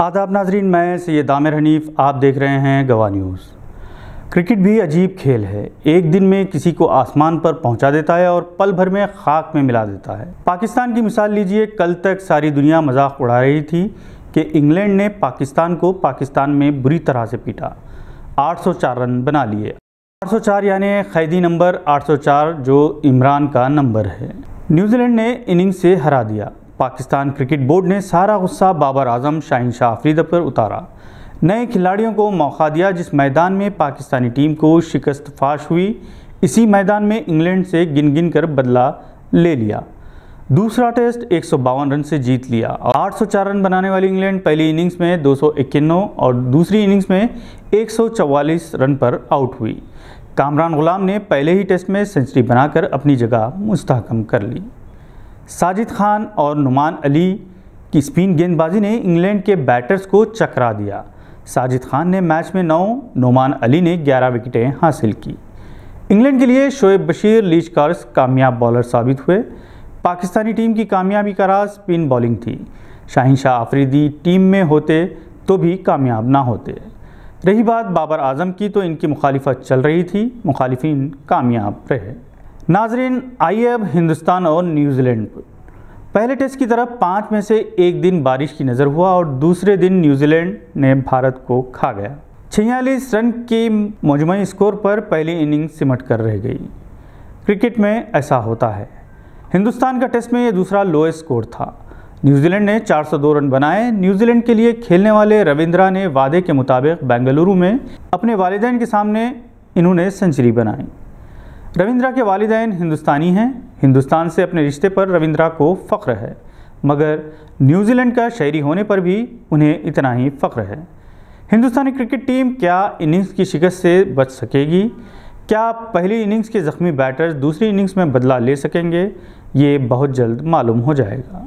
आदाब नाजरीन मैं सैद आमिर हनीफ आप देख रहे हैं गवा न्यूज़ क्रिकेट भी अजीब खेल है एक दिन में किसी को आसमान पर पहुंचा देता है और पल भर में खाक में मिला देता है पाकिस्तान की मिसाल लीजिए कल तक सारी दुनिया मजाक उड़ा रही थी कि इंग्लैंड ने पाकिस्तान को पाकिस्तान में बुरी तरह से पीटा 804 रन बना लिए 804 यानी कैदी नंबर 804 जो इमरान का नंबर है न्यूजीलैंड ने इनिंग से हरा दिया पाकिस्तान क्रिकेट बोर्ड ने सारा गुस्सा बाबर आजम शाहिन शाह आफरीदा पर उतारा नए खिलाड़ियों को मौका दिया जिस मैदान में पाकिस्तानी टीम को शिकस्त फाश हुई इसी मैदान में इंग्लैंड से गिन गिन कर बदला ले लिया दूसरा टेस्ट एक रन से जीत लिया आठ सौ रन बनाने वाली इंग्लैंड पहली इनिंग्स में दो और दूसरी इनिंग्स में एक रन पर आउट हुई कामरान गुलाम ने पहले ही टेस्ट में सेंचुरी बनाकर अपनी जगह मुस्तकम कर ली साजिद खान और नुमान अली की स्पिन गेंदबाजी ने इंग्लैंड के बैटर्स को चकरा दिया साजिद खान ने मैच में नौ नुमान अली ने ग्यारह विकेटें हासिल की इंग्लैंड के लिए शोएब बशीर लीच कार्स कामयाब बॉलर साबित हुए पाकिस्तानी टीम की कामयाबी का राज स्पिन बॉलिंग थी शाहिन शाह आफरीदी टीम में होते तो भी कामयाब ना होते रही बात बाबर आजम की तो इनकी मुखालिफत चल रही थी मुखालिफिन कामयाब रहे नाजरीन आइए अब हिंदुस्तान और न्यूजीलैंड पहले टेस्ट की तरफ पाँच में से एक दिन बारिश की नज़र हुआ और दूसरे दिन न्यूजीलैंड ने भारत को खा गया छियालीस रन की मजमू स्कोर पर पहली इनिंग सिमट कर रह गई क्रिकेट में ऐसा होता है हिंदुस्तान का टेस्ट में यह दूसरा लोएस्ट स्कोर था न्यूजीलैंड ने 402 रन बनाए न्यूजीलैंड के लिए खेलने वाले रविंद्रा ने वादे के मुताबिक बेंगलुरु में अपने वालदेन के सामने इन्होंने सेंचुरी बनाई रविंद्रा के वालदान हिंदुस्तानी हैं हिंदुस्तान से अपने रिश्ते पर रविंद्रा को फ़ख्र है मगर न्यूजीलैंड का शहरी होने पर भी उन्हें इतना ही फ़ख्र है हिंदुस्तानी क्रिकेट टीम क्या इनिंग्स की शिकस्त से बच सकेगी क्या पहली इनिंग्स के ज़ख्मी बैटर्स दूसरी इनिंग्स में बदला ले सकेंगे ये बहुत जल्द मालूम हो जाएगा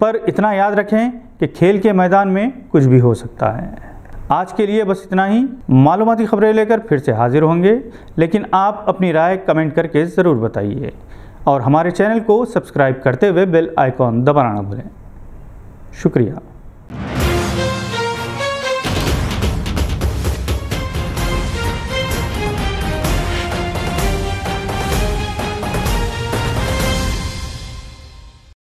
पर इतना याद रखें कि खेल के मैदान में कुछ भी हो सकता है आज के लिए बस इतना ही मालूमती खबरें लेकर फिर से हाजिर होंगे लेकिन आप अपनी राय कमेंट करके ज़रूर बताइए और हमारे चैनल को सब्सक्राइब करते हुए बेल आइकॉन दबाना ना भूलें शुक्रिया